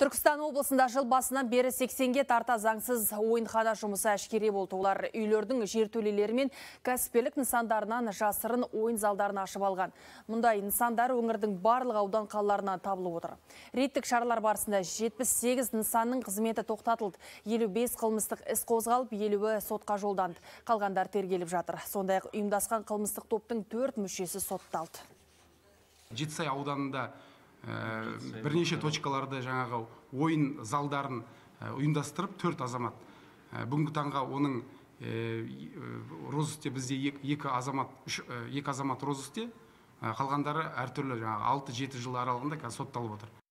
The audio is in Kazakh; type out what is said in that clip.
Түркістан облысында жыл басынан бері 80-ге тарта заңсыз ойынхана жұмысы әшкере болды. Олар үйлердің жертөлелері мен кәсіпкерлік нысандарынан жасырын ойын залдарын ашып алған. Мұндай нысандар өңірдің барлық аудан қалаларынан табылып отыр. Реттік шарлар барысында 78 нысанның қызметі тоқтатылды. 55 қылмыстық іс қозғалып, 50-і сотқа жолданды. Қалғандар тергеліп жатыр. Сондай-ақ ұйымдасқан қылмыстық топтың 4 мүшесі сотталды. Жетісай ауданында бірнеше точкаларды жаңағы ойын залдарын ұйымдастырып төрт азамат бүгінгі таңға оның розыскте бізде екі азамат екі азамат розысте қалғандары әртүрлі жаңағы алты жеті жыл аралығында қазір сотталып отыр